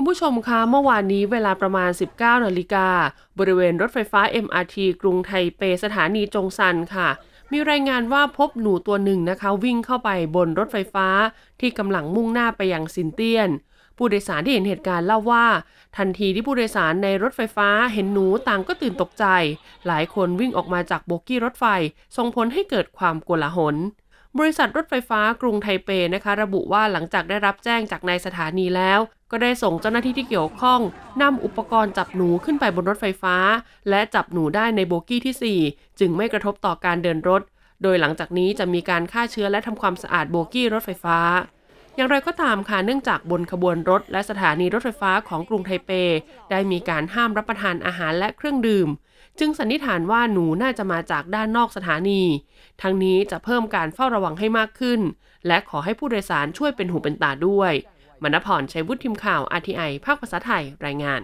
คุณผู้ชมคะ เมื่อวานนี้เวลาประมาณ 19 นาฬิกา บริเวณรถไฟฟ้า MRT กรุงไทเปสถานีจงซันค่ะ มีรายงานว่าพบหนูตัวหนึ่งนะคะ วิ่งเข้าไปบนรถไฟฟ้าที่กำลังมุ่งหน้าไปยังซินเตียน ผู้โดยสารที่เห็นเหตุการณ์เล่าว่า ทันทีที่ผู้โดยสารในรถไฟฟ้าเห็นหนูต่างก็ตื่นตกใจ หลายคนวิ่งออกมาจากโบกี้รถไฟส่งผลให้เกิดความโกลาหลบริษัทรถไฟฟ้ากรุงไทเปนะคะระบุว่าหลังจากได้รับแจ้งจากนายสถานีแล้ว ก็ได้ส่งเจ้าหน้าที่ที่เกี่ยวข้องนำอุปกรณ์จับหนูขึ้นไปบนรถไฟฟ้า และจับหนูได้ในโบกี้ที่ 4 จึงไม่กระทบต่อการเดินรถ โดยหลังจากนี้จะมีการฆ่าเชื้อและทำความสะอาดโบกี้รถไฟฟ้าอย่างไรก็ตามค่ะเนื่องจากบนขบวนรถและสถานีรถไฟฟ้าของกรุงไทเปได้มีการห้ามรับประทานอาหารและเครื่องดื่มจึงสันนิษฐานว่าหนูน่าจะมาจากด้านนอกสถานี ทั้งนี้จะเพิ่มการเฝ้าระวังให้มากขึ้น และขอให้ผู้โดยสารช่วยเป็นหูเป็นตาด้วย มณพรชัยวุฒิทีมข่าว RTI ภาคภาษาไทย รายงาน